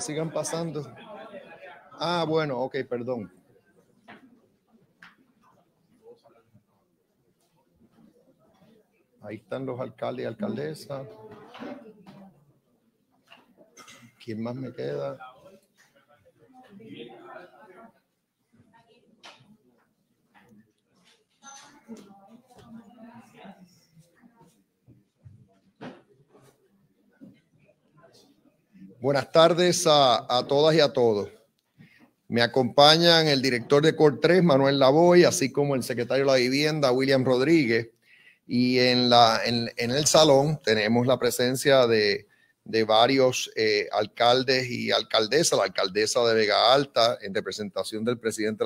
sigan pasando. Ah, bueno, ok, perdón. Ahí están los alcaldes y alcaldesas. ¿Quién más me queda? Buenas tardes a, todas y a todos. Me acompañan el director de Cor Manuel Lavoy, así como el secretario de la Vivienda, William Rodríguez. Y en, la, en, el salón tenemos la presencia de, varios eh, alcaldes y alcaldesas, la alcaldesa de Vega Alta, en representación del presidente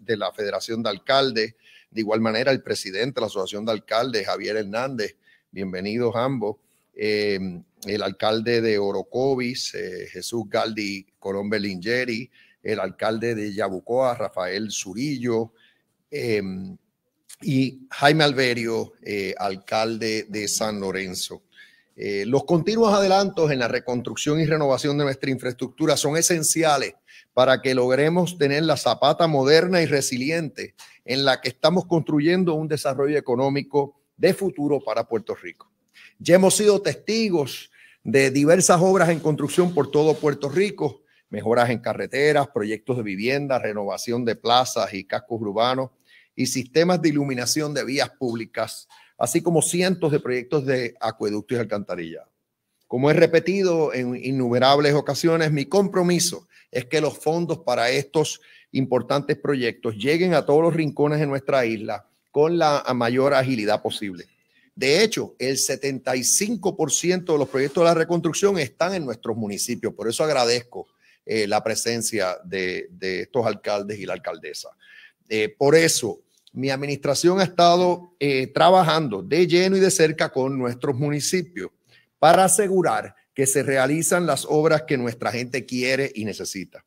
de la Federación de Alcaldes, de igual manera el presidente de la Asociación de Alcaldes, Javier Hernández. Bienvenidos ambos Em, el alcalde de Orocovis, eh, Jesús Galdi Colón Lingeri, el alcalde de Yabucoa, Rafael Zurillo, em, y Jaime Alberio, eh, alcalde de San Lorenzo. Eh, los continuos adelantos en la reconstrucción y renovación de nuestra infraestructura son esenciales para que logremos tener la zapata moderna y resiliente en la que estamos construyendo un desarrollo económico de futuro para Puerto Rico. Ya hemos sido testigos de diversas obras en construcción por todo Puerto Rico, mejoras en carreteras, proyectos de vivienda, renovación de plazas y cascos urbanos y sistemas de iluminación de vías públicas, así como cientos de proyectos de acueductos y alcantarillas. Como he repetido en innumerables ocasiones, mi compromiso es que los fondos para estos importantes proyectos lleguen a todos los rincones de nuestra isla con la mayor agilidad posible. De hecho, el 75% de los proyectos de la reconstrucción están en nuestros municipios. Por eso agradezco eh, la presencia de, estos alcaldes y la alcaldesa. Eh, por eso, mi administración ha estado eh, trabajando de lleno y de cerca con nuestros municipios para asegurar que se realizan las obras que nuestra gente quiere y necesita.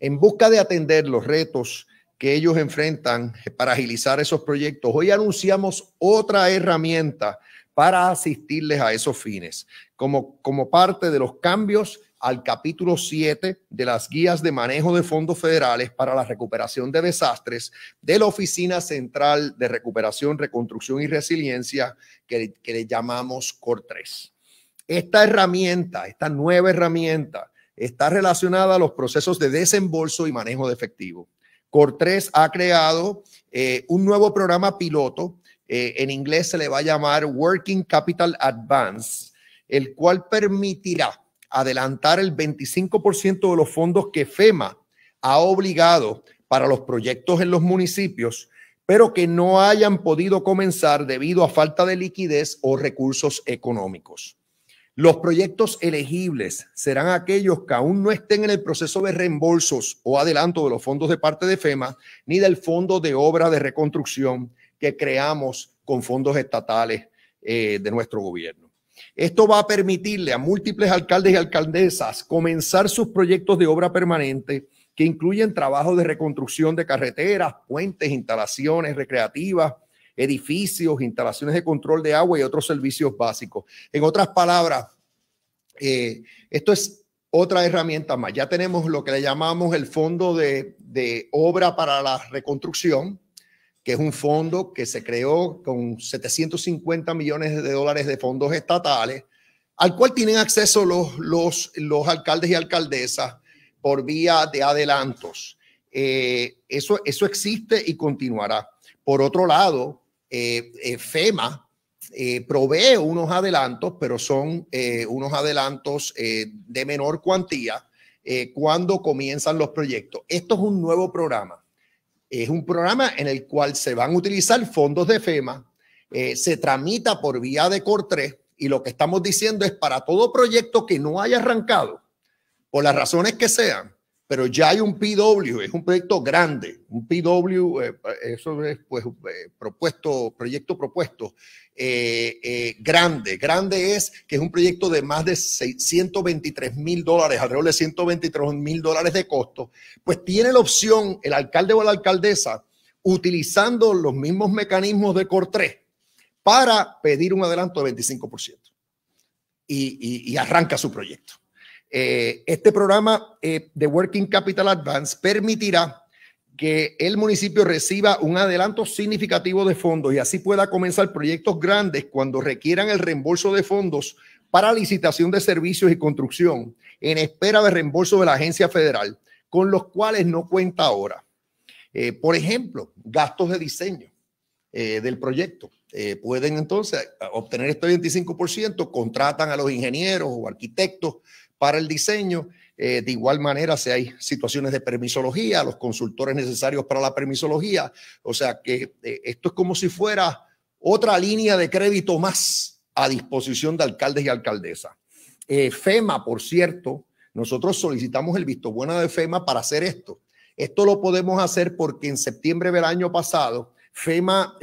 En busca de atender los retos que ellos enfrentan para agilizar esos proyectos. Hoy anunciamos otra herramienta para asistirles a esos fines, como, como parte de los cambios al capítulo 7 de las guías de manejo de fondos federales para la recuperación de desastres de la Oficina Central de Recuperación, Reconstrucción y Resiliencia, que, que le llamamos COR3. Esta herramienta, esta nueva herramienta, está relacionada a los procesos de desembolso y manejo de efectivo. Cortés ha creado eh, un nuevo programa piloto, eh, en inglés se le va a llamar Working Capital Advance, el cual permitirá adelantar el 25% de los fondos que FEMA ha obligado para los proyectos en los municipios, pero que no hayan podido comenzar debido a falta de liquidez o recursos económicos. Los proyectos elegibles serán aquellos que aún no estén en el proceso de reembolsos o adelanto de los fondos de parte de FEMA ni del Fondo de Obra de Reconstrucción que creamos con fondos estatales eh, de nuestro gobierno. Esto va a permitirle a múltiples alcaldes y alcaldesas comenzar sus proyectos de obra permanente que incluyen trabajos de reconstrucción de carreteras, puentes, instalaciones recreativas, edificios, instalaciones de control de agua y otros servicios básicos. En otras palabras, eh, esto es otra herramienta más. Ya tenemos lo que le llamamos el Fondo de, Obra para la Reconstrucción, que es un fondo que se creó con 750 millones de dólares de fondos estatales, al cual tienen acceso los, los, los alcaldes y alcaldesas por vía de adelantos. Eh, eso, eso existe y continuará. Por otro lado, eh, eh, FEMA eh, provee unos adelantos, pero son unos adelantos de menor cuantía cuando comienzan los proyectos. Esto es un nuevo programa. Es un programa en el cual se van a utilizar fondos de FEMA, se tramita por vía de COR3 y lo que estamos diciendo es para todo proyecto que no haya arrancado, por las razones que sean, pero ya hay un PW, es un proyecto grande, un PW, eh, eso es pues eh, propuesto, proyecto propuesto, eh, grande, grande es que es un proyecto de más de 123 mil dólares, alrededor de 123 mil dólares de costo, pues tiene la opción el alcalde o la alcaldesa, utilizando los mismos mecanismos de COR para pedir un adelanto de 25% y arranca su proyecto. Eh, este programa eh, de Working Capital Advance permitirá que el municipio reciba un adelanto significativo de fondos y así pueda comenzar proyectos grandes cuando requieran el reembolso de fondos para licitación de servicios y construcción en espera de reembolso de la agencia federal, con los cuales no cuenta ahora. Eh, por ejemplo, gastos de diseño del proyecto. pueden entonces obtener este 25%, contratan a los ingenieros o arquitectos para el diseño. Eh, de igual manera, si hay situaciones de permisología, los consultores necesarios para la permisología, o sea que eh, esto es como si fuera otra línea de crédito más a disposición de alcaldes y alcaldesas. Eh, FEMA, por cierto, nosotros solicitamos el visto bueno de FEMA para hacer esto. Esto lo podemos hacer porque en septiembre del año pasado, FEMA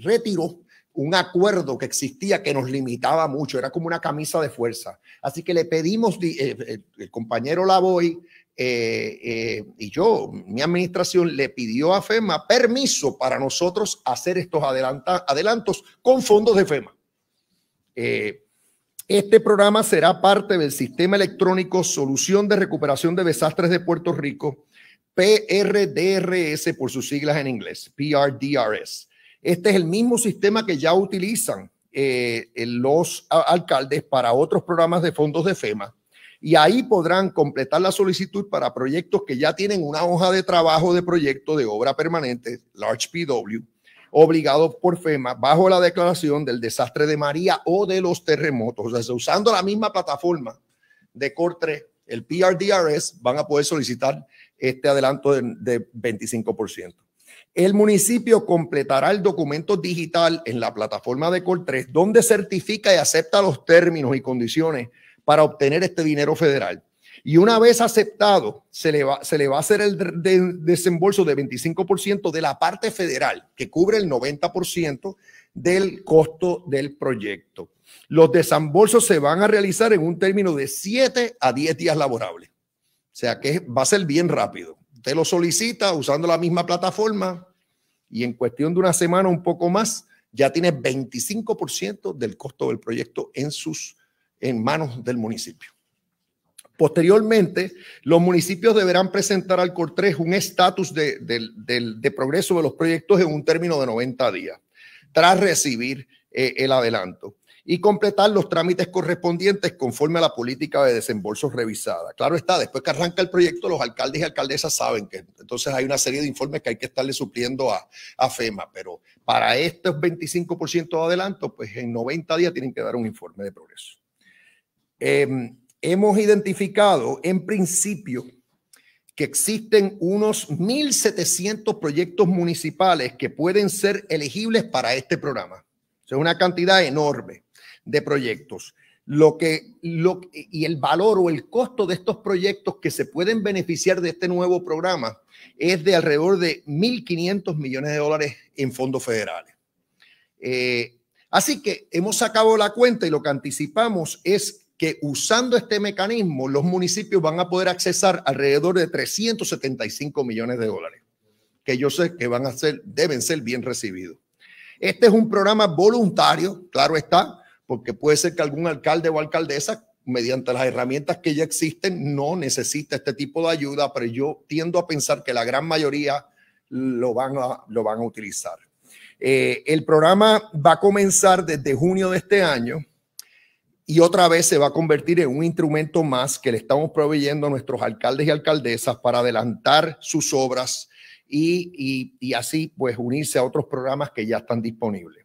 retiró un acuerdo que existía que nos limitaba mucho, era como una camisa de fuerza. Así que le pedimos, eh, eh, el compañero Lavoy eh, y yo, mi administración, le pidió a FEMA permiso para nosotros hacer estos adelantos con fondos de FEMA. este programa será parte del sistema electrónico Solución de Recuperación de Desastres de Puerto Rico, PRDRS por sus siglas en inglés, PRDRS este es el mismo sistema que ya utilizan eh, los alcaldes para otros programas de fondos de FEMA y ahí podrán completar la solicitud para proyectos que ya tienen una hoja de trabajo de proyecto de obra permanente, Large PW, obligado por FEMA bajo la declaración del desastre de María o de los terremotos. O sea, usando la misma plataforma de core 3 el PRDRS, van a poder solicitar este adelanto de 25%. El municipio completará el documento digital en la plataforma de Cor3, donde certifica y acepta los términos y condiciones para obtener este dinero federal. Y una vez aceptado, se le va, a hacer el desembolso de 25% de la parte federal, que cubre el 90% del costo del proyecto. Los desembolsos se van a realizar en un término de 7 a 10 días laborables. O sea que va a ser bien rápido. Usted lo solicita usando la misma plataforma y en cuestión de una semana, un poco más, ya tiene 25% del costo del proyecto en sus en manos del municipio. Posteriormente, los municipios deberán presentar al COR3 un estatus de, progreso de los proyectos en un término de 90 días, tras recibir eh, el adelanto y completar los trámites correspondientes conforme a la política de desembolsos revisada. Claro está, después que arranca el proyecto, los alcaldes y alcaldesas saben que entonces hay una serie de informes que hay que estarle supliendo a, FEMA, pero para estos 25% de adelanto, pues en 90 días tienen que dar un informe de progreso. Em, hemos identificado en principio que existen unos 1.700 proyectos municipales que pueden ser elegibles para este programa. Es una cantidad enorme de proyectos. Lo que, lo, y el valor o el costo de estos proyectos que se pueden beneficiar de este nuevo programa es de alrededor de 1.500 millones de dólares en fondos federales. Eh, así que hemos sacado la cuenta y lo que anticipamos es que usando este mecanismo los municipios van a poder accesar alrededor de 375 millones de dólares, que yo sé que van a ser, deben ser bien recibidos. Este es un programa voluntario, claro está, porque puede ser que algún alcalde o alcaldesa, mediante las herramientas que ya existen, no necesite este tipo de ayuda, pero yo tiendo a pensar que la gran mayoría lo van a, lo van a utilizar. Eh, el programa va a comenzar desde junio de este año y otra vez se va a convertir en un instrumento más que le estamos proveyendo a nuestros alcaldes y alcaldesas para adelantar sus obras y, y, y así pues unirse a otros programas que ya están disponibles.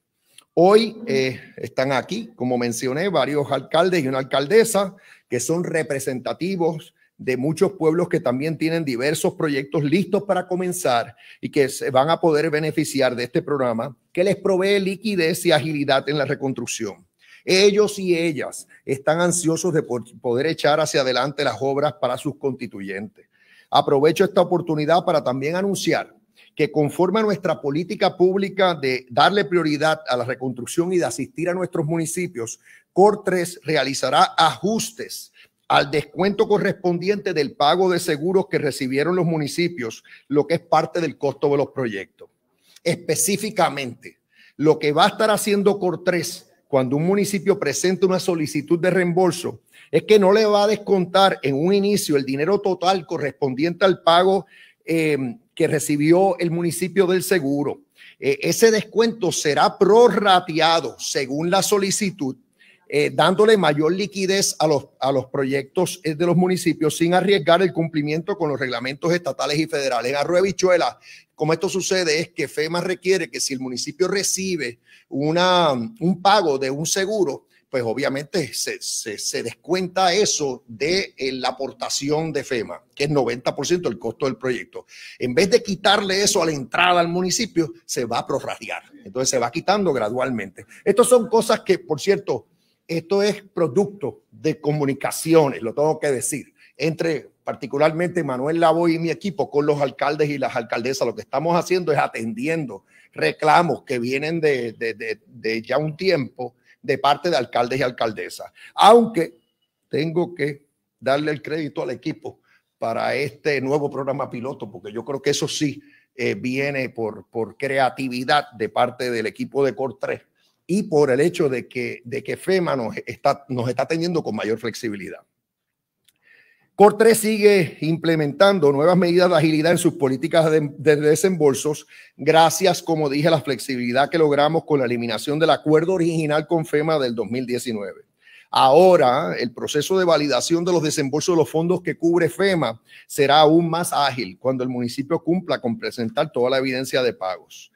Hoy eh, están aquí, como mencioné, varios alcaldes y una alcaldesa que son representativos de muchos pueblos que también tienen diversos proyectos listos para comenzar y que se van a poder beneficiar de este programa que les provee liquidez y agilidad en la reconstrucción. Ellos y ellas están ansiosos de poder echar hacia adelante las obras para sus constituyentes. Aprovecho esta oportunidad para también anunciar que conforme a nuestra política pública de darle prioridad a la reconstrucción y de asistir a nuestros municipios, cor realizará ajustes al descuento correspondiente del pago de seguros que recibieron los municipios, lo que es parte del costo de los proyectos. Específicamente, lo que va a estar haciendo cor cuando un municipio presente una solicitud de reembolso es que no le va a descontar en un inicio el dinero total correspondiente al pago eh, que recibió el municipio del seguro. Eh, ese descuento será prorrateado según la solicitud, eh, dándole mayor liquidez a los, a los proyectos eh, de los municipios sin arriesgar el cumplimiento con los reglamentos estatales y federales. En Arruebichuela, Bichuela, como esto sucede, es que FEMA requiere que si el municipio recibe una, un pago de un seguro, pues obviamente se, descuenta eso de eh, la aportación de FEMA, que es 90% del costo del proyecto. En vez de quitarle eso a la entrada al municipio, se va a prorratear. Entonces se va quitando gradualmente. Estas son cosas que, por cierto, esto es producto de comunicaciones, lo tengo que decir, entre particularmente Manuel Lavo y mi equipo con los alcaldes y las alcaldesas. Lo que estamos haciendo es atendiendo reclamos que vienen de ya un tiempo de parte de alcaldes y alcaldesas. Aunque tengo que darle el crédito al equipo para este nuevo programa piloto, porque yo creo que eso sí eh, viene por, por creatividad de parte del equipo de Core 3 y por el hecho de que, de que FEMA nos está, nos está teniendo con mayor flexibilidad. CORTRE sigue implementando nuevas medidas de agilidad en sus políticas de, desembolsos, gracias, como dije, a la flexibilidad que logramos con la eliminación del acuerdo original con FEMA del 2019. Ahora, el proceso de validación de los desembolsos de los fondos que cubre FEMA será aún más ágil cuando el municipio cumpla con presentar toda la evidencia de pagos.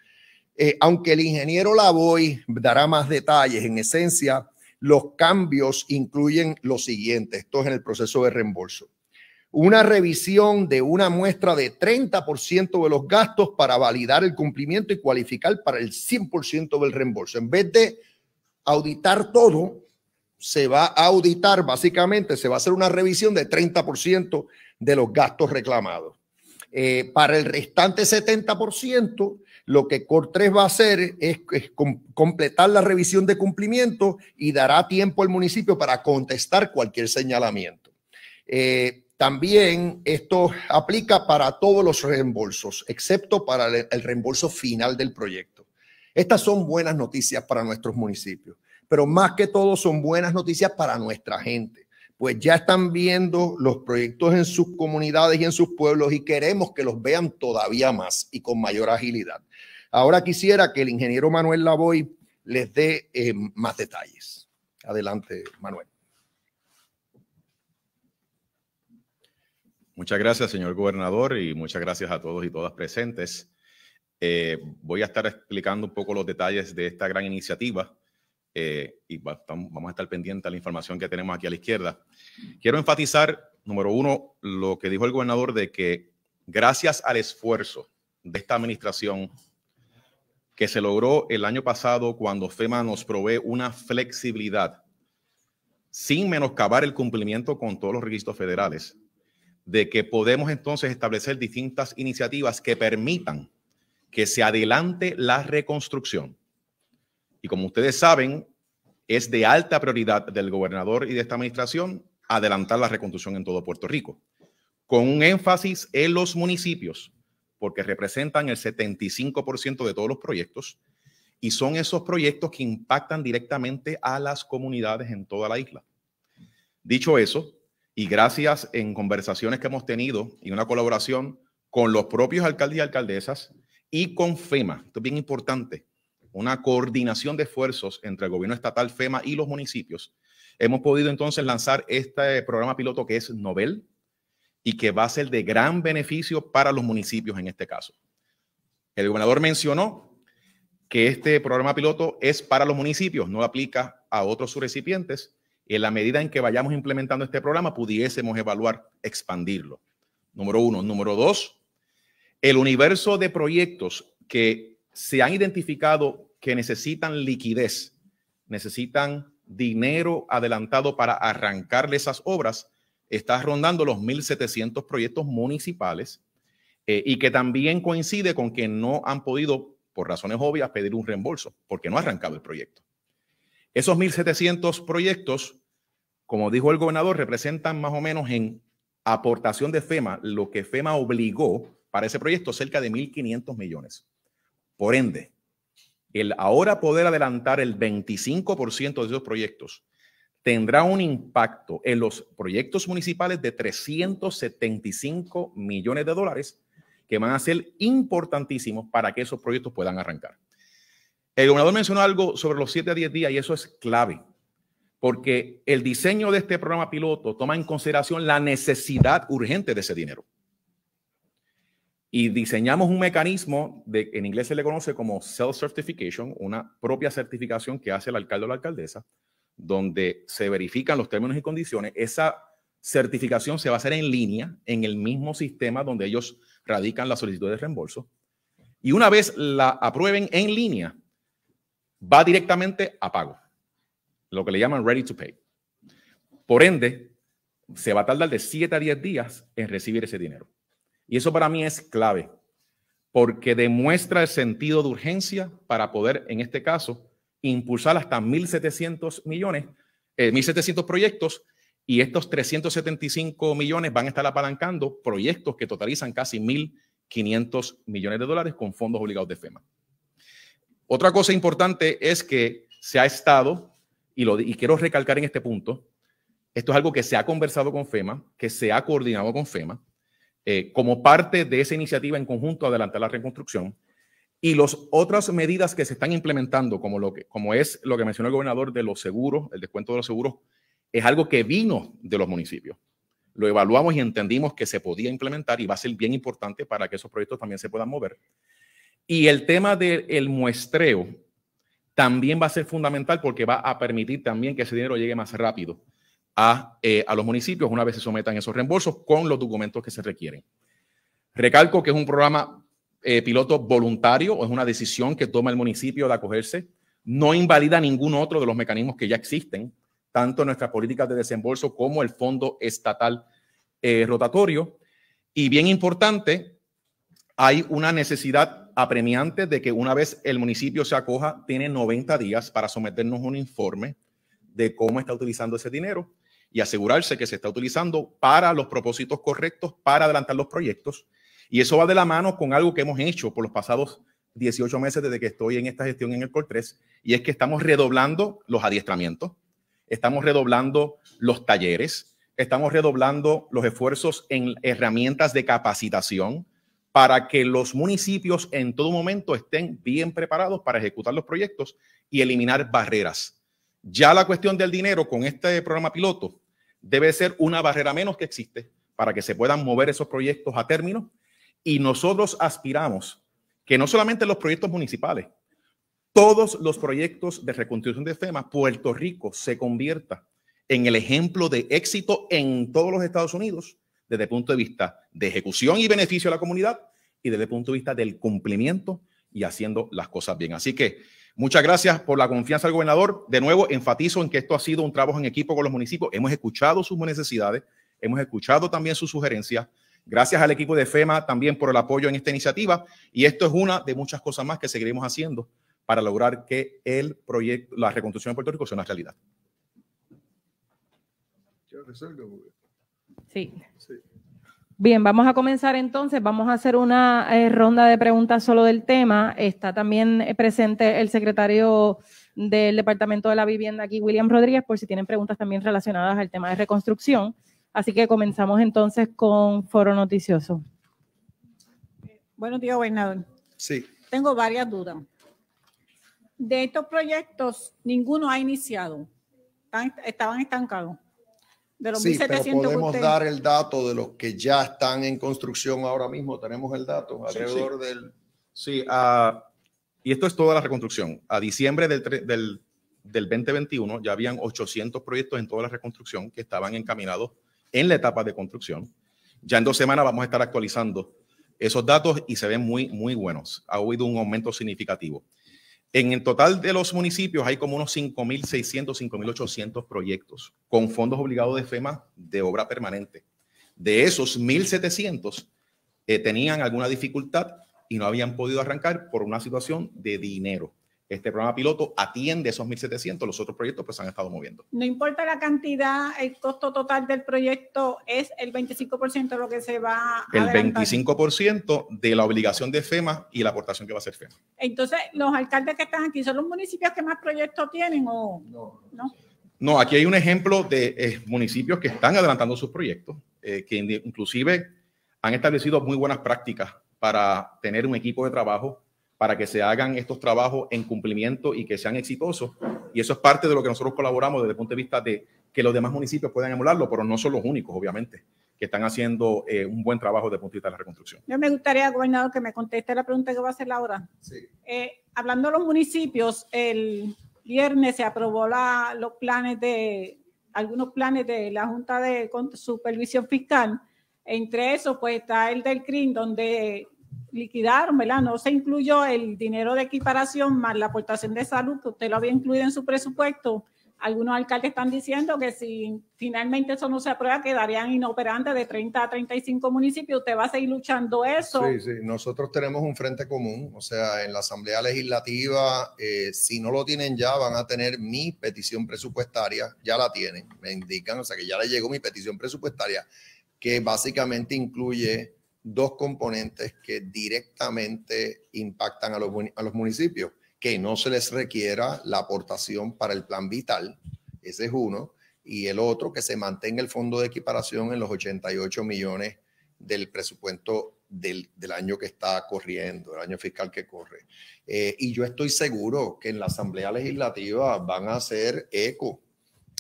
Eh, aunque el ingeniero Lavoy dará más detalles, en esencia, los cambios incluyen lo siguiente, esto es en el proceso de reembolso. Una revisión de una muestra de 30% de los gastos para validar el cumplimiento y cualificar para el 100% del reembolso. En vez de auditar todo, se va a auditar básicamente, se va a hacer una revisión de 30% de los gastos reclamados. Eh, para el restante 70%, lo que COR3 va a hacer es, completar la revisión de cumplimiento y dará tiempo al municipio para contestar cualquier señalamiento. Eh, también esto aplica para todos los reembolsos, excepto para el reembolso final del proyecto. Estas son buenas noticias para nuestros municipios, pero más que todo son buenas noticias para nuestra gente pues ya están viendo los proyectos en sus comunidades y en sus pueblos y queremos que los vean todavía más y con mayor agilidad. Ahora quisiera que el ingeniero Manuel Lavoy les dé eh, más detalles. Adelante, Manuel. Muchas gracias, señor gobernador, y muchas gracias a todos y todas presentes. Eh, voy a estar explicando un poco los detalles de esta gran iniciativa eh, y vamos a estar pendientes a la información que tenemos aquí a la izquierda. Quiero enfatizar, número uno, lo que dijo el gobernador de que gracias al esfuerzo de esta administración que se logró el año pasado cuando FEMA nos provee una flexibilidad sin menoscabar el cumplimiento con todos los registros federales, de que podemos entonces establecer distintas iniciativas que permitan que se adelante la reconstrucción. Y como ustedes saben, es de alta prioridad del gobernador y de esta administración adelantar la reconstrucción en todo Puerto Rico, con un énfasis en los municipios, porque representan el 75% de todos los proyectos y son esos proyectos que impactan directamente a las comunidades en toda la isla. Dicho eso, y gracias en conversaciones que hemos tenido y una colaboración con los propios alcaldes y alcaldesas y con FEMA, esto es bien importante, una coordinación de esfuerzos entre el gobierno estatal, FEMA y los municipios, hemos podido entonces lanzar este programa piloto que es Nobel y que va a ser de gran beneficio para los municipios en este caso. El gobernador mencionó que este programa piloto es para los municipios, no aplica a otros subrecipientes. En la medida en que vayamos implementando este programa, pudiésemos evaluar expandirlo. Número uno. Número dos, el universo de proyectos que se han identificado que necesitan liquidez, necesitan dinero adelantado para arrancarle esas obras, está rondando los 1.700 proyectos municipales eh, y que también coincide con que no han podido, por razones obvias, pedir un reembolso, porque no ha arrancado el proyecto. Esos 1.700 proyectos, como dijo el gobernador, representan más o menos en aportación de FEMA, lo que FEMA obligó para ese proyecto, cerca de 1.500 millones. Por ende, el ahora poder adelantar el 25% de esos proyectos tendrá un impacto en los proyectos municipales de 375 millones de dólares que van a ser importantísimos para que esos proyectos puedan arrancar. El gobernador mencionó algo sobre los 7 a 10 días y eso es clave, porque el diseño de este programa piloto toma en consideración la necesidad urgente de ese dinero. Y diseñamos un mecanismo, de, en inglés se le conoce como self-certification, una propia certificación que hace el alcalde o la alcaldesa, donde se verifican los términos y condiciones. Esa certificación se va a hacer en línea, en el mismo sistema donde ellos radican la solicitud de reembolso. Y una vez la aprueben en línea, va directamente a pago, lo que le llaman ready to pay. Por ende, se va a tardar de 7 a 10 días en recibir ese dinero. Y eso para mí es clave, porque demuestra el sentido de urgencia para poder, en este caso, impulsar hasta 1.700 millones, eh, 1.700 proyectos, y estos 375 millones van a estar apalancando proyectos que totalizan casi 1.500 millones de dólares con fondos obligados de FEMA. Otra cosa importante es que se ha estado, y, lo, y quiero recalcar en este punto, esto es algo que se ha conversado con FEMA, que se ha coordinado con FEMA, eh, como parte de esa iniciativa en conjunto adelantar la reconstrucción. Y las otras medidas que se están implementando, como, lo que, como es lo que mencionó el gobernador de los seguros, el descuento de los seguros, es algo que vino de los municipios. Lo evaluamos y entendimos que se podía implementar y va a ser bien importante para que esos proyectos también se puedan mover. Y el tema del muestreo también va a ser fundamental porque va a permitir también que ese dinero llegue más rápido eh, a, los municipios una vez se sometan esos reembolsos con los documentos que se requieren. Recalco que es un programa eh, piloto voluntario o es una decisión que toma el municipio de acogerse. No invalida ningún otro de los mecanismos que ya existen, tanto nuestras políticas de desembolso como el fondo estatal eh, rotatorio. Y bien importante, hay una necesidad apremiante de que una vez el municipio se acoja, tiene 90 días para someternos un informe de cómo está utilizando ese dinero y asegurarse que se está utilizando para los propósitos correctos, para adelantar los proyectos. Y eso va de la mano con algo que hemos hecho por los pasados 18 meses desde que estoy en esta gestión en el Core 3, y es que estamos redoblando los adiestramientos, estamos redoblando los talleres, estamos redoblando los esfuerzos en herramientas de capacitación para que los municipios en todo momento estén bien preparados para ejecutar los proyectos y eliminar barreras ya la cuestión del dinero con este programa piloto debe ser una barrera menos que existe para que se puedan mover esos proyectos a término. Y nosotros aspiramos que no solamente los proyectos municipales, todos los proyectos de reconstrucción de FEMA, Puerto Rico se convierta en el ejemplo de éxito en todos los Estados Unidos desde el punto de vista de ejecución y beneficio a la comunidad y desde el punto de vista del cumplimiento y haciendo las cosas bien. Así que Muchas gracias por la confianza del gobernador. De nuevo, enfatizo en que esto ha sido un trabajo en equipo con los municipios. Hemos escuchado sus necesidades, hemos escuchado también sus sugerencias. Gracias al equipo de FEMA también por el apoyo en esta iniciativa. Y esto es una de muchas cosas más que seguiremos haciendo para lograr que el proyecto, la reconstrucción de Puerto Rico sea una realidad. sí. Bien, vamos a comenzar entonces. Vamos a hacer una eh, ronda de preguntas solo del tema. Está también eh, presente el secretario del Departamento de la Vivienda aquí, William Rodríguez, por si tienen preguntas también relacionadas al tema de reconstrucción. Así que comenzamos entonces con Foro Noticioso. Buenos días, gobernador. Sí. Tengo varias dudas. De estos proyectos, ninguno ha iniciado. estaban estancados sí, pero podemos dar el dato de los que ya están en construcción ahora mismo. Tenemos el dato alrededor del. Sí, y esto es toda la reconstrucción. A diciembre del, del, 2021 ya habían 800 proyectos en toda la reconstrucción que estaban encaminados en la etapa de construcción. Ya en dos semanas vamos a estar actualizando esos datos y se ven muy, muy buenos. Ha habido un aumento significativo. En el total de los municipios hay como unos 5.600, 5.800 proyectos con fondos obligados de FEMA de obra permanente. De esos 1.700 eh, tenían alguna dificultad y no habían podido arrancar por una situación de dinero este programa piloto atiende esos 1.700, los otros proyectos pues han estado moviendo. No importa la cantidad, el costo total del proyecto es el 25% de lo que se va a El 25% de la obligación de FEMA y la aportación que va a hacer FEMA. Entonces, los alcaldes que están aquí, ¿son los municipios que más proyectos tienen o no? No, aquí hay un ejemplo de eh, municipios que están adelantando sus proyectos, eh, que inclusive han establecido muy buenas prácticas para tener un equipo de trabajo para que se hagan estos trabajos en cumplimiento y que sean exitosos. Y eso es parte de lo que nosotros colaboramos desde el punto de vista de que los demás municipios puedan emularlo, pero no son los únicos, obviamente, que están haciendo eh, un buen trabajo desde el punto de vista de la reconstrucción. Yo me gustaría, gobernador, que me conteste la pregunta que va a hacer Laura. Sí. Eh, hablando de los municipios, el viernes se aprobó la, los planes de algunos planes de la Junta de Supervisión Fiscal. Entre esos, pues está el del CRIM, donde liquidaron, ¿verdad? No se incluyó el dinero de equiparación más la aportación de salud que usted lo había incluido en su presupuesto. Algunos alcaldes están diciendo que si finalmente eso no se aprueba, quedarían inoperantes de 30 a 35 municipios. Usted va a seguir luchando eso. Sí, sí. Nosotros tenemos un frente común. O sea, en la Asamblea Legislativa, eh, si no lo tienen ya, van a tener mi petición presupuestaria. Ya la tienen. Me indican, o sea, que ya le llegó mi petición presupuestaria, que básicamente incluye dos componentes que directamente impactan a los, a los municipios, que no se les requiera la aportación para el plan vital, ese es uno, y el otro, que se mantenga el fondo de equiparación en los 88 millones del presupuesto del, año que está corriendo, el año fiscal que corre. Eh, y yo estoy seguro que en la Asamblea Legislativa van a hacer eco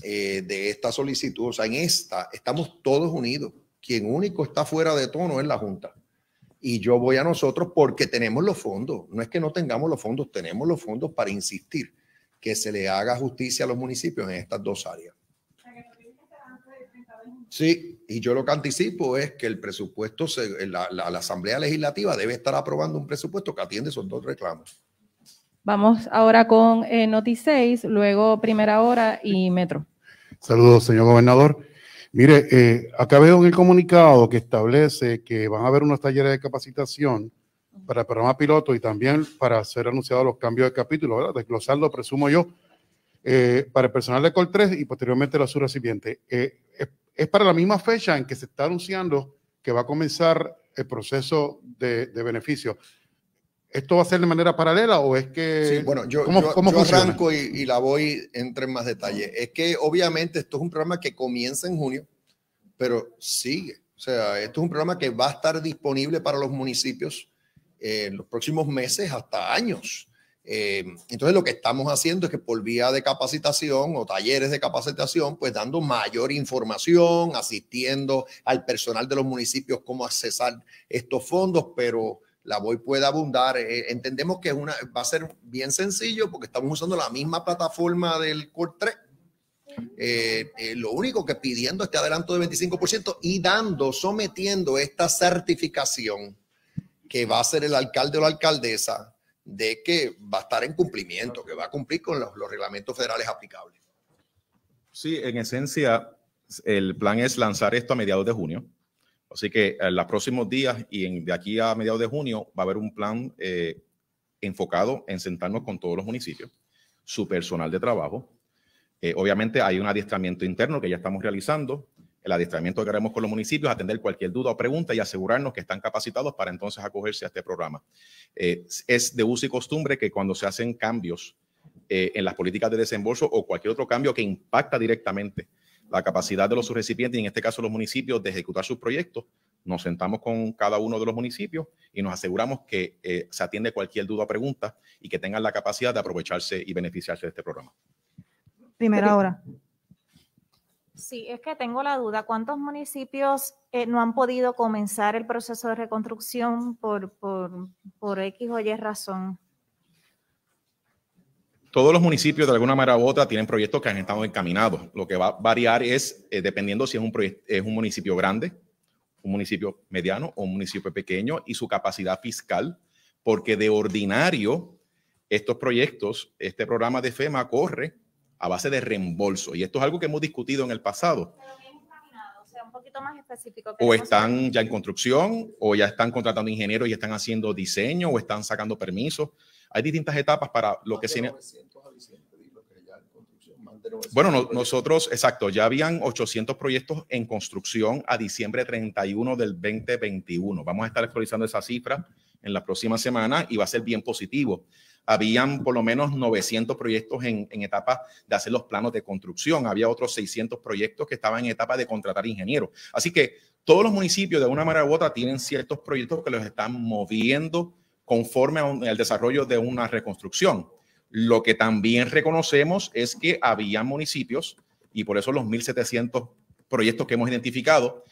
eh, de esta solicitud. O sea, en esta estamos todos unidos quien único está fuera de tono es la Junta. Y yo voy a nosotros porque tenemos los fondos. No es que no tengamos los fondos, tenemos los fondos para insistir que se le haga justicia a los municipios en estas dos áreas. Sí, y yo lo que anticipo es que el presupuesto, la, Asamblea Legislativa debe estar aprobando un presupuesto que atiende esos dos reclamos. Vamos ahora con eh, luego Primera Hora y Metro. Saludos, señor gobernador. Mire, eh, acá veo en el comunicado que establece que van a haber unos talleres de capacitación para el programa piloto y también para ser anunciados los cambios de capítulo, ¿verdad? Desglosarlo, presumo yo, eh, para el personal de Col 3 y posteriormente la subresidentes. Eh, es, para la misma fecha en que se está anunciando que va a comenzar el proceso de, de beneficio. ¿Esto va a ser de manera paralela o es que... bueno, yo, ¿cómo, yo, arranco y, la voy, entre en más detalle. Ah. Es que obviamente esto es un programa que comienza en junio, pero sigue. O sea, esto es un programa que va a estar disponible para los municipios eh, en los próximos meses hasta años. Eh, entonces lo que estamos haciendo es que por vía de capacitación o talleres de capacitación, pues dando mayor información, asistiendo al personal de los municipios cómo accesar estos fondos, pero la voy pueda abundar. Eh, entendemos que es una, va a ser bien sencillo porque estamos usando la misma plataforma del Core 3. Eh, eh, lo único que pidiendo este adelanto de 25% y dando, sometiendo esta certificación que va a ser el alcalde o la alcaldesa de que va a estar en cumplimiento, que va a cumplir con los reglamentos federales aplicables. Sí, en esencia, el plan es lanzar esto a mediados de junio Así que en eh, los próximos días y de aquí a mediados de junio va a haber un plan eh, enfocado en sentarnos con todos los municipios, su personal de trabajo. Eh, obviamente hay un adiestramiento interno que ya estamos realizando, el adiestramiento que haremos con los municipios, atender cualquier duda o pregunta y asegurarnos que están capacitados para entonces acogerse a este programa. es de uso y costumbre que cuando se hacen cambios en las políticas de desembolso o cualquier otro cambio que impacta directamente la capacidad de los subrecipientes, y en este caso los municipios, de ejecutar sus proyectos. Nos sentamos con cada uno de los municipios y nos aseguramos que eh, se atiende cualquier duda o pregunta y que tengan la capacidad de aprovecharse y beneficiarse de este programa. Primera hora. Sí, es que tengo la duda, ¿cuántos municipios eh, no han podido comenzar el proceso de reconstrucción por, por, por X o Y razón? todos los municipios de alguna manera u otra tienen proyectos que han estado encaminados. Lo que va a variar es, eh, dependiendo si es un, es un municipio grande, un municipio mediano o un municipio pequeño y su capacidad fiscal, porque de ordinario estos proyectos, este programa de FEMA corre a base de reembolso. Y esto es algo que hemos discutido en el pasado. O, o están ya en construcción, o ya están contratando ingenieros y están haciendo diseño, o están sacando permisos. Hay distintas etapas para lo que... se... bueno, nosotros, exacto, ya habían 800 proyectos en construcción a diciembre 31 del 2021. Vamos a estar actualizando esa cifra en la próxima semana y va a ser bien positivo. Habían por lo menos 900 proyectos en, en de hacer los planos de construcción. Había otros 600 proyectos que estaban en etapa de contratar ingenieros. Así que todos los municipios de una manera u otra tienen ciertos proyectos que los están moviendo conforme al desarrollo de una reconstrucción. Lo que también reconocemos es que había municipios, y por eso los 1.700 proyectos que hemos identificado,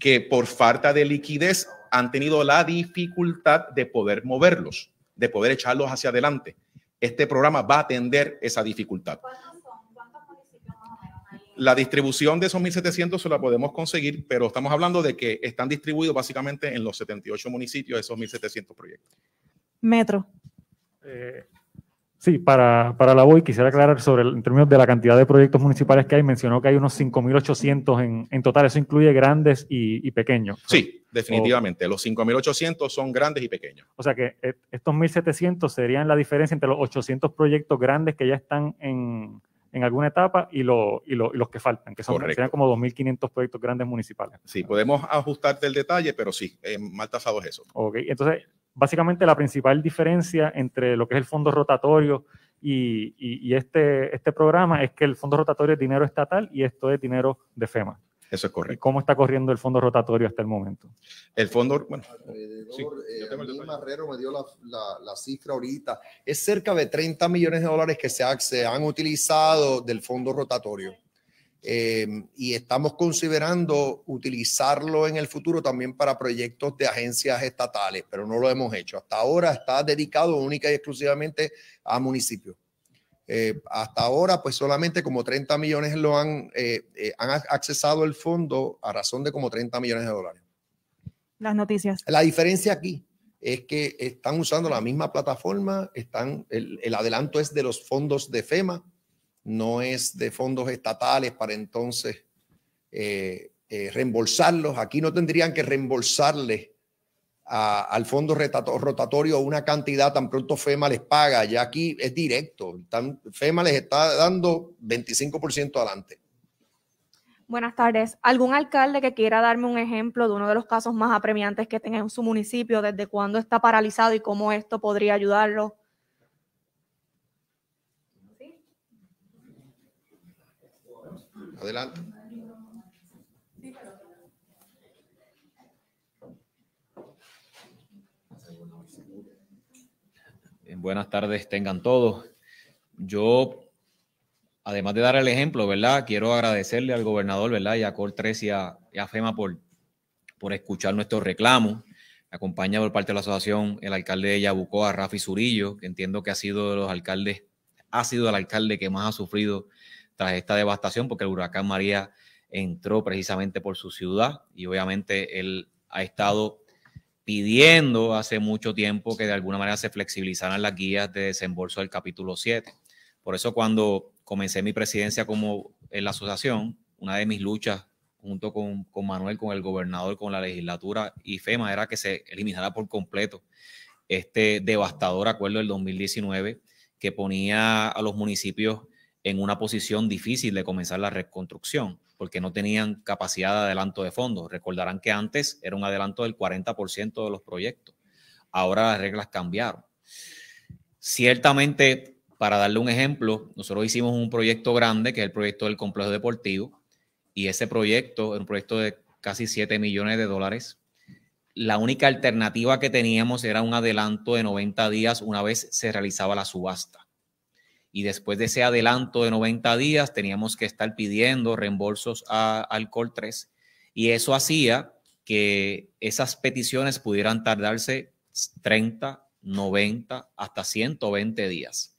que por falta de liquidez han tenido la dificultad de poder moverlos, de poder echarlos hacia adelante. Este programa va a atender esa dificultad. La distribución de esos 1.700 se la podemos conseguir, pero estamos hablando de que están distribuidos básicamente en los 78 municipios esos 1.700 proyectos. Metro. Eh, sí, para, la VOY quisiera aclarar sobre, el, en términos de la cantidad de proyectos municipales que hay, mencionó que hay unos 5.800 en, en total, eso incluye grandes y, pequeños. Sí, definitivamente, los 5.800 son grandes y pequeños. O sea que eh, estos 1.700 serían la diferencia entre los 800 proyectos grandes que ya están en en alguna etapa y, lo, y, los que faltan, que son serían como 2.500 proyectos grandes municipales. Sí, podemos ajustarte el detalle, pero sí, eh, mal tasado es eso. Ok, entonces, básicamente la principal diferencia entre lo que es el fondo rotatorio y, y, este, este programa es que el fondo rotatorio es dinero estatal y esto es dinero de FEMA. Eso es correcto. cómo está corriendo el fondo rotatorio hasta el momento? El fondo, bueno. Alrededor, eh, Marrero me dio la, cifra ahorita. Es cerca de 30 millones de dólares que se, han utilizado del fondo rotatorio. Eh, y estamos considerando utilizarlo en el futuro también para proyectos de agencias estatales, pero no lo hemos hecho. Hasta ahora está dedicado única y exclusivamente a municipios. Eh, hasta ahora, pues solamente como 30 millones lo han, eh, eh, han accesado el fondo a razón de como 30 millones de dólares. Las noticias. La diferencia aquí es que están usando la misma plataforma, están, el, el adelanto es de los fondos de FEMA, no es de fondos estatales para entonces reembolsarlos. Aquí no tendrían que reembolsarles al fondo rotatorio una cantidad, tan pronto FEMA les paga, ya aquí es directo, tan, FEMA les está dando 25% adelante. Buenas tardes. ¿Algún alcalde que quiera darme un ejemplo de uno de los casos más apremiantes que tenga en su municipio, desde cuándo está paralizado y cómo esto podría ayudarlo? Adelante. Buenas tardes tengan todos. Yo, además de dar el ejemplo, ¿verdad? Quiero agradecerle al gobernador, ¿verdad? Y a Cortres y a, FEMA por, por escuchar nuestros reclamos. Acompañado por parte de la asociación el alcalde de Yabucoa, Rafi Zurillo, que entiendo que ha sido de los alcaldes, ha sido el alcalde que más ha sufrido tras esta devastación, porque el huracán María entró precisamente por su ciudad y obviamente él ha estado pidiendo hace mucho tiempo que de alguna manera se flexibilizaran las guías de desembolso del capítulo 7. Por eso cuando comencé mi presidencia como en la asociación, una de mis luchas junto con, Manuel, con el gobernador, con la legislatura y FEMA era que se eliminara por completo este devastador acuerdo del 2019 que ponía a los municipios en una posición difícil de comenzar la reconstrucción porque no tenían capacidad de adelanto de fondos. Recordarán que antes era un adelanto del 40% de los proyectos. Ahora las reglas cambiaron. Ciertamente, para darle un ejemplo, nosotros hicimos un proyecto grande, que es el proyecto del complejo deportivo, y ese proyecto era un proyecto de casi 7 millones de dólares. La única alternativa que teníamos era un adelanto de 90 días una vez se realizaba la subasta y después de ese adelanto de 90 días teníamos que estar pidiendo reembolsos a Alcohol 3 y eso hacía que esas peticiones pudieran tardarse 30, 90, hasta 120 días.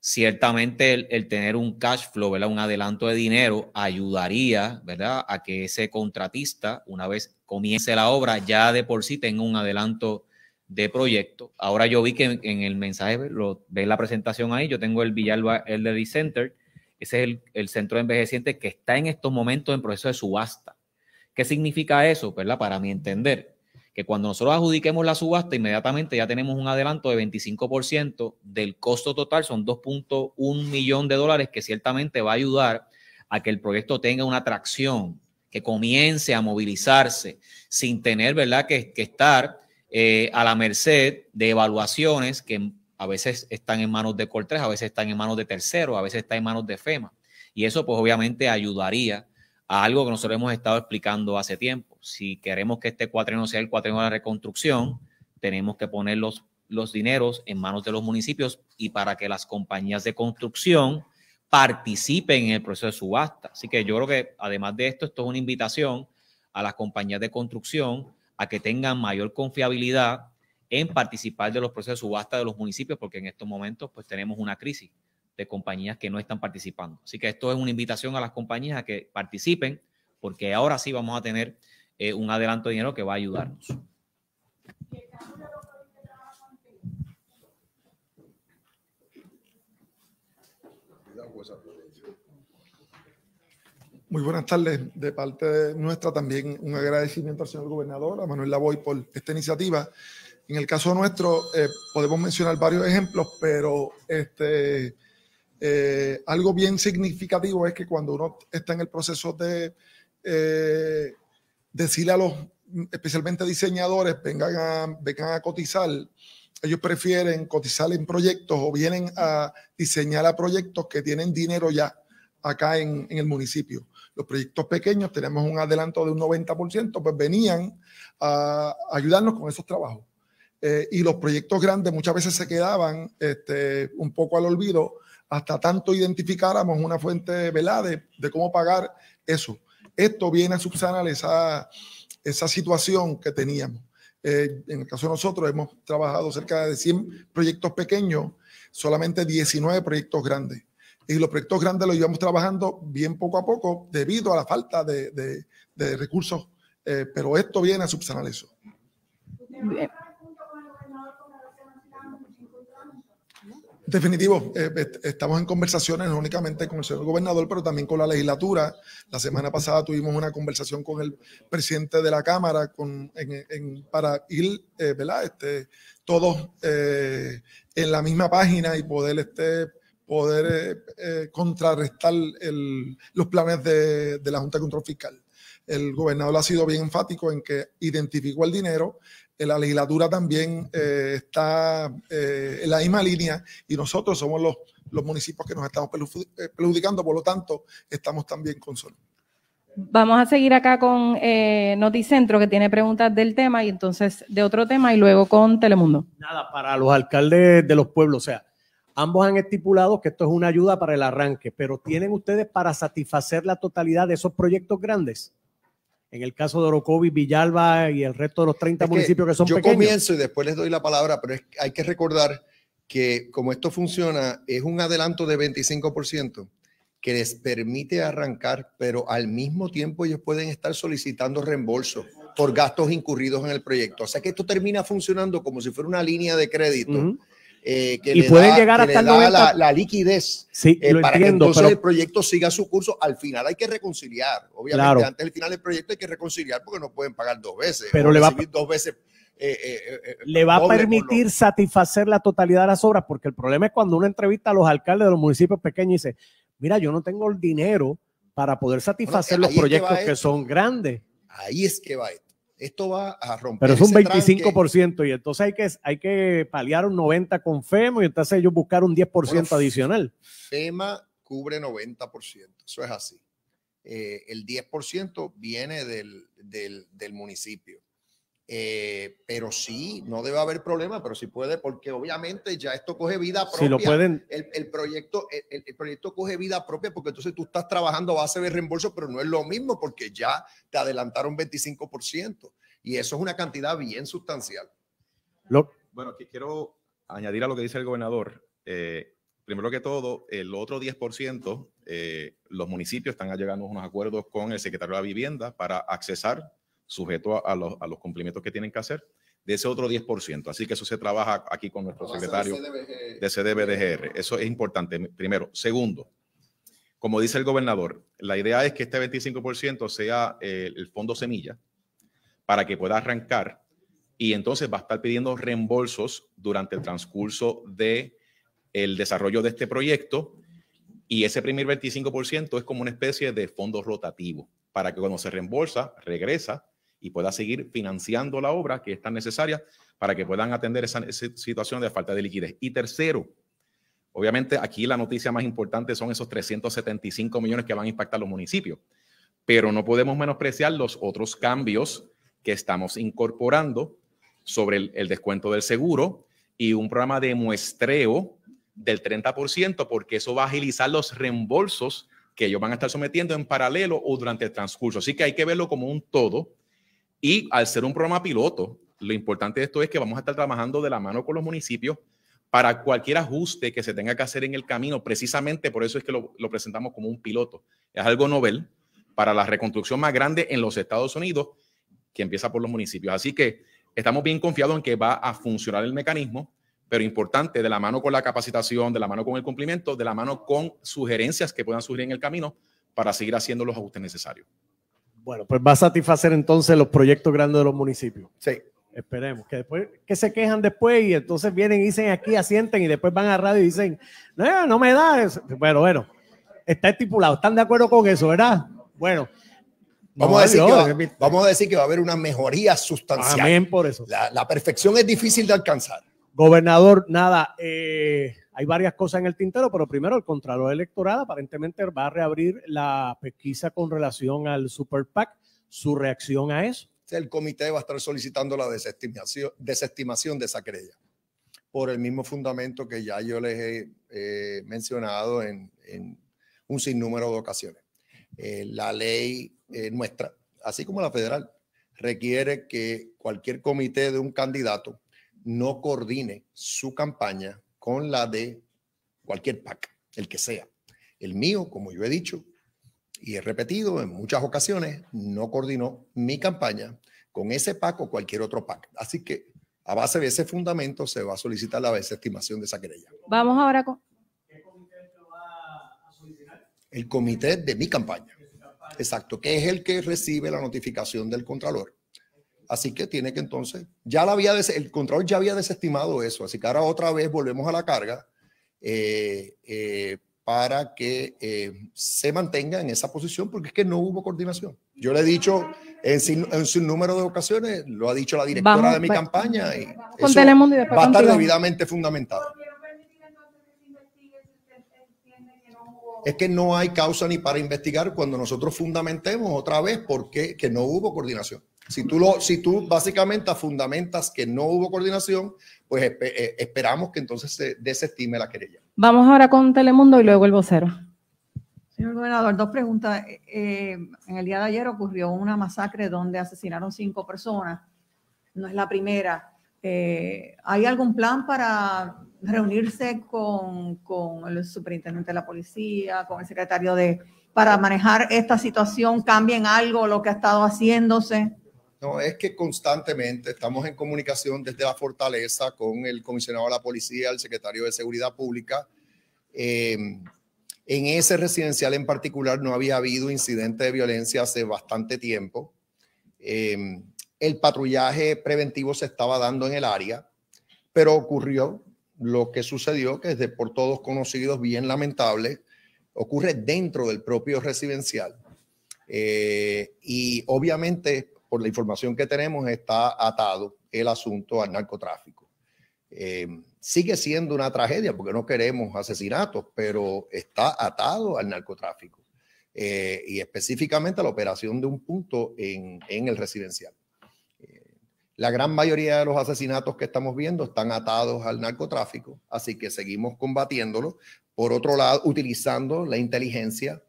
Ciertamente el, tener un cash flow, ¿verdad? un adelanto de dinero, ayudaría ¿verdad? a que ese contratista, una vez comience la obra, ya de por sí tenga un adelanto de proyecto. Ahora yo vi que en, el mensaje, lo, ves la presentación ahí, yo tengo el Villalba ldd Center, ese es el, el centro de que está en estos momentos en proceso de subasta. ¿Qué significa eso? Pues, ¿Verdad? Para mi entender, que cuando nosotros adjudiquemos la subasta, inmediatamente ya tenemos un adelanto de 25% del costo total, son 2.1 millones de dólares, que ciertamente va a ayudar a que el proyecto tenga una atracción, que comience a movilizarse sin tener, ¿verdad?, que, que estar eh, a la merced de evaluaciones que a veces están en manos de Cortés, a veces están en manos de Tercero, a veces están en manos de FEMA. Y eso pues obviamente ayudaría a algo que nosotros hemos estado explicando hace tiempo. Si queremos que este cuatreno sea el cuatreno de la reconstrucción, tenemos que poner los, los dineros en manos de los municipios y para que las compañías de construcción participen en el proceso de subasta. Así que yo creo que además de esto, esto es una invitación a las compañías de construcción a que tengan mayor confiabilidad en participar de los procesos de subasta de los municipios, porque en estos momentos pues tenemos una crisis de compañías que no están participando. Así que esto es una invitación a las compañías a que participen, porque ahora sí vamos a tener eh, un adelanto de dinero que va a ayudarnos. Muy buenas tardes. De parte nuestra también un agradecimiento al señor gobernador, a Manuel Lavoy, por esta iniciativa. En el caso nuestro, eh, podemos mencionar varios ejemplos, pero este, eh, algo bien significativo es que cuando uno está en el proceso de eh, decirle a los, especialmente diseñadores, vengan a, vengan a cotizar, ellos prefieren cotizar en proyectos o vienen a diseñar a proyectos que tienen dinero ya acá en el municipio los proyectos pequeños tenemos un adelanto de un 90%, pues venían a ayudarnos con esos trabajos. Eh, y los proyectos grandes muchas veces se quedaban este, un poco al olvido hasta tanto identificáramos una fuente velada De, cómo pagar eso. Esto viene a subsanar esa, esa situación que teníamos. Eh, en el caso de nosotros hemos trabajado cerca de 100 proyectos pequeños, solamente 19 proyectos grandes y los proyectos grandes los íbamos trabajando bien poco a poco debido a la falta de, recursos, eh, pero esto viene a subsanar eso. Definitivo, eh, estamos en conversaciones no únicamente con el señor gobernador, pero también con la legislatura. La semana pasada tuvimos una conversación con el presidente de la Cámara con, para ir, eh, Este, todos en la misma página y poder este, poder eh, eh, contrarrestar los planes de, la Junta de Control Fiscal. El gobernador ha sido bien enfático en que identificó el dinero, eh, la legislatura también está en la misma línea y nosotros somos los, los municipios que nos estamos perjudicando, por lo tanto, estamos también con sol. Vamos a seguir acá con Noticentro, que tiene preguntas del tema y entonces de otro tema y luego con Telemundo. Nada, para los alcaldes de los pueblos, o sea, Ambos han estipulado que esto es una ayuda para el arranque, pero ¿tienen ustedes para satisfacer la totalidad de esos proyectos grandes? En el caso de Orocovi, Villalba y el resto de los 30 municipios que son yo pequeños. Yo comienzo y después les doy la palabra, pero hay que recordar que como esto funciona, es un adelanto de 25% que les permite arrancar, pero al mismo tiempo ellos pueden estar solicitando reembolso por gastos incurridos en el proyecto. O sea que esto termina funcionando como si fuera una línea de crédito. Eh, y le pueden llegar hasta la, liquidez sí, eh, para que entonces el proyecto siga su curso. Al final hay que reconciliar. Obviamente, antes del final del proyecto hay que reconciliar porque no pueden pagar dos veces. Pero eh, le va a dos veces. le va a permitir satisfacer la totalidad de las obras, porque el problema es cuando uno entrevista a los alcaldes de los municipios pequeños y dice, mira, yo no tengo el dinero para poder satisfacer los proyectos que, son grandes. Ahí es que va esto va a romper. Pero es un 25% y entonces hay que, hay que paliar un 90% con FEMA y entonces ellos buscaron un 10% adicional. FEMA cubre 90%, eso es así. Eh, el 10% viene del municipio. Eh, pero sí, no debe haber problema, pero sí puede, porque obviamente ya esto coge vida propia. Si lo pueden. El, el proyecto, el, proyecto coge vida propia, porque entonces tú estás trabajando a base de reembolso, pero no es lo mismo, porque ya te adelantaron 25%. Y eso es una cantidad bien sustancial. Lo, bueno, que quiero añadir a lo que dice el gobernador. Eh, primero que todo, el otro 10%, eh, los municipios están llegando a unos acuerdos con el secretario de la Vivienda para accesar sujeto a, los, cumplimientos que tienen que hacer de ese otro 10%. Así que eso se trabaja aquí con nuestro secretario de CDBDGR. Eso es importante, primero. Segundo, como dice el gobernador, la idea es que este 25% sea eh, el fondo semilla para que pueda arrancar y entonces va a estar pidiendo reembolsos durante el transcurso de el desarrollo de este proyecto y ese primer 25% es como una especie de fondo rotativo para que cuando se reembolsa, regresa y pueda seguir financiando la obra que es tan necesaria para que puedan atender esa, situación de falta de liquidez. Y tercero, obviamente aquí la noticia más importante son esos 375 millones que van a impactar los municipios, pero no podemos menospreciar los otros cambios que estamos incorporando sobre el, el descuento del seguro y un programa de muestreo del 30%, porque eso va a agilizar los reembolsos que ellos van a estar sometiendo en paralelo o durante el transcurso. Así que hay que verlo como un todo y al ser un programa piloto, lo importante de esto es que vamos a estar trabajando de la mano con los municipios para cualquier ajuste que se tenga que hacer en el camino. Precisamente por eso es que lo, presentamos como un piloto. Es algo novel para la reconstrucción más grande en los Estados Unidos, que empieza por los municipios. Así que estamos bien confiados en que va a funcionar el mecanismo, pero importante, de la mano con la capacitación, de la mano con el cumplimiento, de la mano con sugerencias que puedan surgir en el camino para seguir haciendo los ajustes necesarios. Bueno, pues va a satisfacer entonces los proyectos grandes de los municipios. Sí. Esperemos que después, que se quejan después y entonces vienen y dicen aquí, asienten y después van a radio y dicen, no, no me da. Eso. Bueno, bueno, está estipulado. ¿Están de acuerdo con eso, verdad? Bueno. Vamos, a decir que va, vamos a decir que va a haber una mejoría sustancial. por eso. La, la perfección es difícil de alcanzar. Gobernador, nada, eh, hay varias cosas en el tintero, pero primero el Contralor Electoral aparentemente va a reabrir la pesquisa con relación al Super PAC. ¿Su reacción a eso? El comité va a estar solicitando la desestimación, desestimación de esa querella por el mismo fundamento que ya yo les he eh, mencionado en, un sinnúmero de ocasiones. Eh, la ley eh, nuestra, así como la federal, requiere que cualquier comité de un candidato no coordine su campaña con la de cualquier PAC, el que sea. El mío, como yo he dicho y he repetido en muchas ocasiones, no coordinó mi campaña con ese PAC o cualquier otro PAC. Así que a base de ese fundamento se va a solicitar la desestimación de esa querella. Vamos ahora con... El comité de mi campaña. Exacto, que es el que recibe la notificación del Contralor Así que tiene que entonces, ya la había el control ya había desestimado eso, así que ahora otra vez volvemos a la carga eh, eh, para que eh, se mantenga en esa posición, porque es que no hubo coordinación. Yo le he dicho en, sin, número de ocasiones, lo ha dicho la directora de mi pues. campaña, y va a estar debidamente fundamentado. es que no hay causa ni para investigar cuando nosotros fundamentemos otra vez porque que no hubo coordinación. Si tú, lo, si tú básicamente fundamentas que no hubo coordinación, pues eh, esperamos que entonces se desestime la querella. Vamos ahora con Telemundo y luego el vocero. Señor gobernador, dos preguntas. Eh, eh, en el día de ayer ocurrió una masacre donde asesinaron cinco personas. No es la primera. ¿Hay algún plan para reunirse con, con, el superintendente de la policía, con el secretario de, para manejar esta situación? ¿Cambien algo lo que ha estado haciéndose? es que constantemente estamos en comunicación desde la fortaleza con el comisionado de la policía, el secretario de Seguridad Pública. Em, en ese residencial en particular no había habido incidente de violencia hace bastante tiempo. Em, el patrullaje preventivo se estaba dando en el área, pero ocurrió lo que sucedió, que es de por todos conocidos, bien lamentable, ocurre dentro del propio residencial. Eh, y obviamente por la información que tenemos, está atado el asunto al narcotráfico. Eh, sigue siendo una tragedia porque no queremos asesinatos, pero está atado al narcotráfico eh, y específicamente a la operación de un punto en, el residencial. Eh, la gran mayoría de los asesinatos que estamos viendo están atados al narcotráfico, así que seguimos combatiéndolo. Por otro lado, utilizando la inteligencia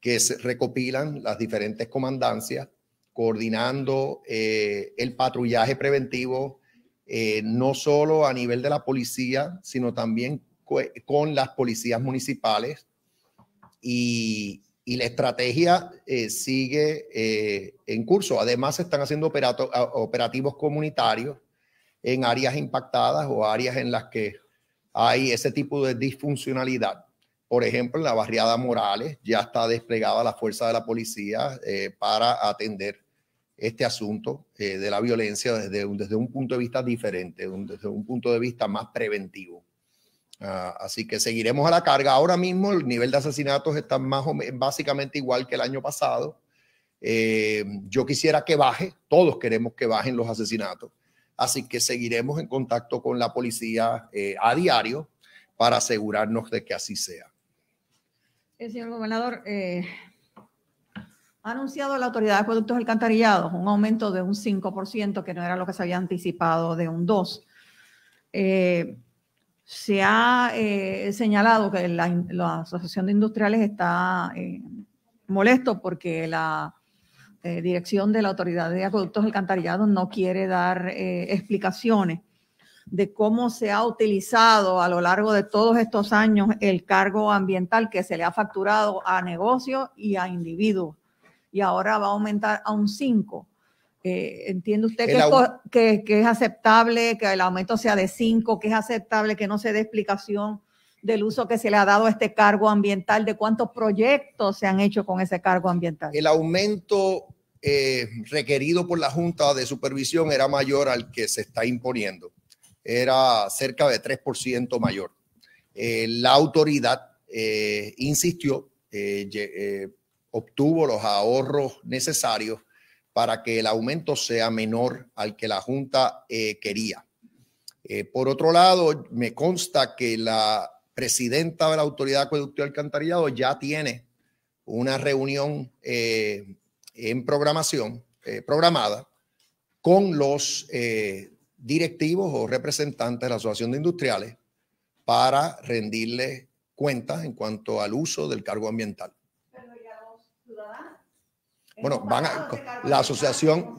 que se recopilan las diferentes comandancias coordinando eh, el patrullaje preventivo, eh, no solo a nivel de la policía, sino también con las policías municipales. Y, la estrategia eh, sigue en curso. Además, se están haciendo operativos comunitarios en áreas impactadas o áreas en las que hay ese tipo de disfuncionalidad. Por ejemplo, en la barriada Morales ya está desplegada la fuerza de la policía eh, para atender este asunto eh, de la violencia desde, desde un punto de vista diferente, desde un punto de vista más preventivo. Ah, así que seguiremos a la carga. Ahora mismo el nivel de asesinatos está más o básicamente igual que el año pasado. Eh, yo quisiera que baje, todos queremos que bajen los asesinatos. Así que seguiremos en contacto con la policía a diario para asegurarnos de que así sea señor gobernador eh, ha anunciado la Autoridad de Productos Alcantarillados un aumento de un 5%, que no era lo que se había anticipado, de un 2%. Eh, se ha eh, señalado que la, la, Asociación de Industriales está molesto porque la dirección de la Autoridad de Acueductos Alcantarillados no quiere dar explicaciones de cómo se ha utilizado a lo largo de todos estos años el cargo ambiental que se le ha facturado a negocios y a individuos. Y ahora va a aumentar a un 5. Eh, ¿Entiende usted que, es aceptable que el aumento sea de 5, que es aceptable que no se dé explicación del uso que se le ha dado a este cargo ambiental, de cuántos proyectos se han hecho con ese cargo ambiental? El aumento eh, requerido por la Junta de Supervisión era mayor al que se está imponiendo era cerca de 3% mayor. Eh, la autoridad eh, insistió, eh, obtuvo los ahorros necesarios para que el aumento sea menor al que la Junta quería. por otro lado, me consta que la presidenta de la Autoridad de del Alcantarillado ya tiene una reunión en programación, programada, con los directivos o representantes de la Asociación de Industriales para rendirle cuentas en cuanto al uso del cargo ambiental. bueno, van la asociación,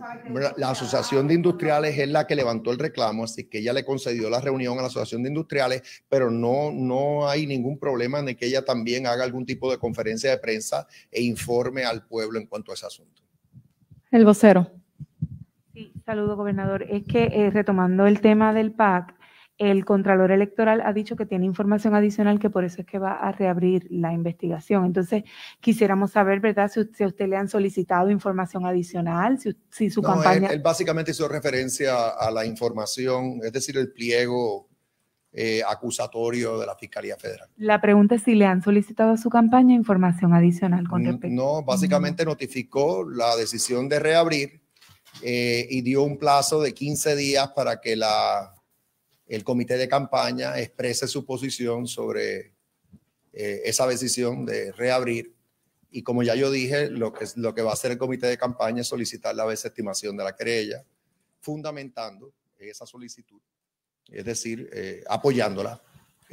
la asociación de industriales es la que levantó el reclamo, así que ella le concedió la reunión a la asociación de industriales, pero no, no hay ningún problema en que ella también haga algún tipo de conferencia de prensa e informe al pueblo en cuanto a ese asunto. El vocero. Saludo, gobernador. Es que eh, retomando el tema del PAC, el Contralor Electoral ha dicho que tiene información adicional que por eso es que va a reabrir la investigación. Entonces, quisiéramos saber, ¿verdad?, si, a usted le han solicitado información adicional, si, su campaña... Él, él, básicamente hizo referencia a la información, es decir, el pliego eh, acusatorio de la Fiscalía Federal. La pregunta es si le han solicitado a su campaña información adicional con mm, respecto. No, básicamente mm. notificó la decisión de reabrir eh, y dio un plazo de 15 días para que la, el comité de campaña exprese su posición sobre eh, esa decisión de reabrir. Y como ya yo dije, lo que, lo que va a hacer el comité de campaña es solicitar la desestimación de la querella, fundamentando esa solicitud, es decir, eh, apoyándola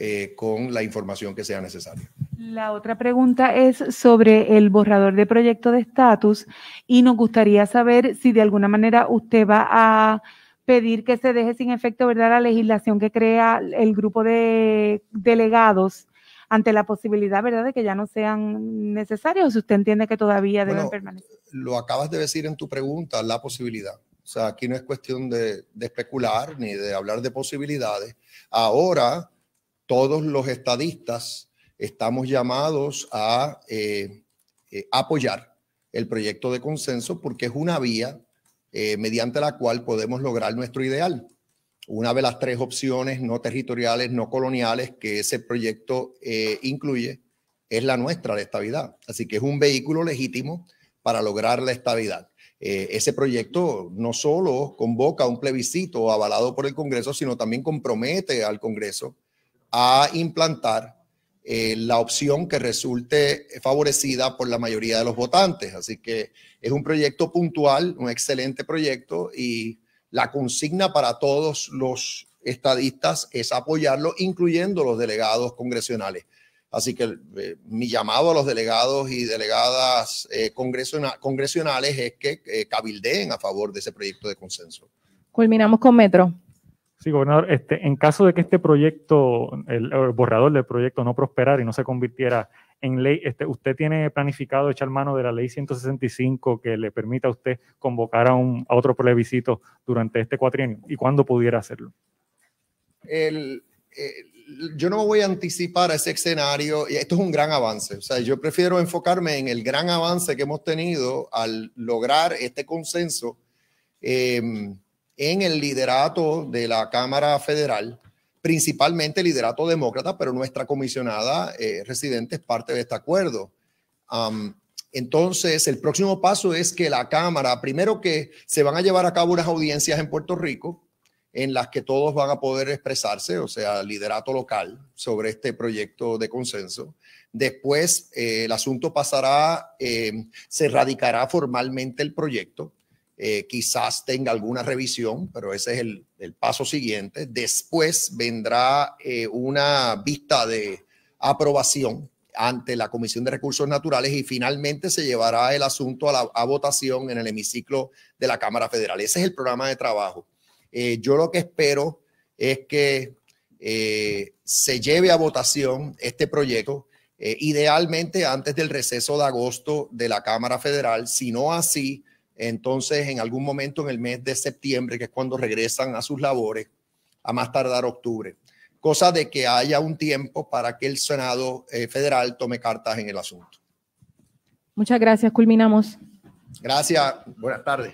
eh, con la información que sea necesaria. La otra pregunta es sobre el borrador de proyecto de estatus y nos gustaría saber si de alguna manera usted va a pedir que se deje sin efecto ¿verdad? la legislación que crea el grupo de delegados ante la posibilidad, ¿verdad?, de que ya no sean necesarios, si usted entiende que todavía deben permanecer. Lo acabas de decir en tu pregunta, la posibilidad. O sea, aquí no es cuestión de especular ni de hablar de posibilidades. Ahora todos los estadistas estamos llamados a eh, eh, apoyar el proyecto de consenso porque es una vía eh, mediante la cual podemos lograr nuestro ideal. Una de las tres opciones no territoriales, no coloniales que ese proyecto incluye es la nuestra, la estabilidad. Así que es un vehículo legítimo para lograr la estabilidad. ese proyecto no solo convoca un plebiscito avalado por el Congreso, sino también compromete al Congreso a implantar eh, la opción que resulte favorecida por la mayoría de los votantes. Así que es un proyecto puntual, un excelente proyecto y la consigna para todos los estadistas es apoyarlo, incluyendo los delegados congresionales. Así que eh, mi llamado a los delegados y delegadas eh, congresionales es que cabildeen a favor de ese proyecto de consenso. Culminamos con Metro. Sí, gobernador, este, en caso de que este proyecto, el, borrador del proyecto no prosperara y no se convirtiera en ley, este, ¿usted tiene planificado echar mano de la ley 165 que le permita a usted convocar a, otro plebiscito durante este cuatrienio? ¿Y cuándo pudiera hacerlo? yo no me voy a anticipar a ese escenario, y esto es un gran avance, o sea, yo prefiero enfocarme en el gran avance que hemos tenido al lograr este consenso. Em, en el liderato de la Cámara Federal, principalmente liderato demócrata, pero nuestra comisionada eh, residente es parte de este acuerdo. entonces, el próximo paso es que la Cámara, primero que se van a llevar a cabo unas audiencias en Puerto Rico en las que todos van a poder expresarse, o sea, liderato local sobre este proyecto de consenso. Después, eh, el asunto pasará, eh, se radicará formalmente el proyecto eh, quizás tenga alguna revisión, pero ese es el, paso siguiente. Después vendrá eh, una vista de aprobación ante la Comisión de Recursos Naturales y finalmente se llevará el asunto a, votación en el hemiciclo de la Cámara Federal. Ese es el programa de trabajo. Eh, yo lo que espero es que se lleve a votación este proyecto, idealmente antes del receso de agosto de la Cámara Federal, si no así, entonces, en algún momento en el mes de septiembre, que es cuando regresan a sus labores, a más tardar octubre, cosa de que haya un tiempo para que el Senado eh, federal tome cartas en el asunto. Muchas gracias, culminamos. Gracias, buenas tardes.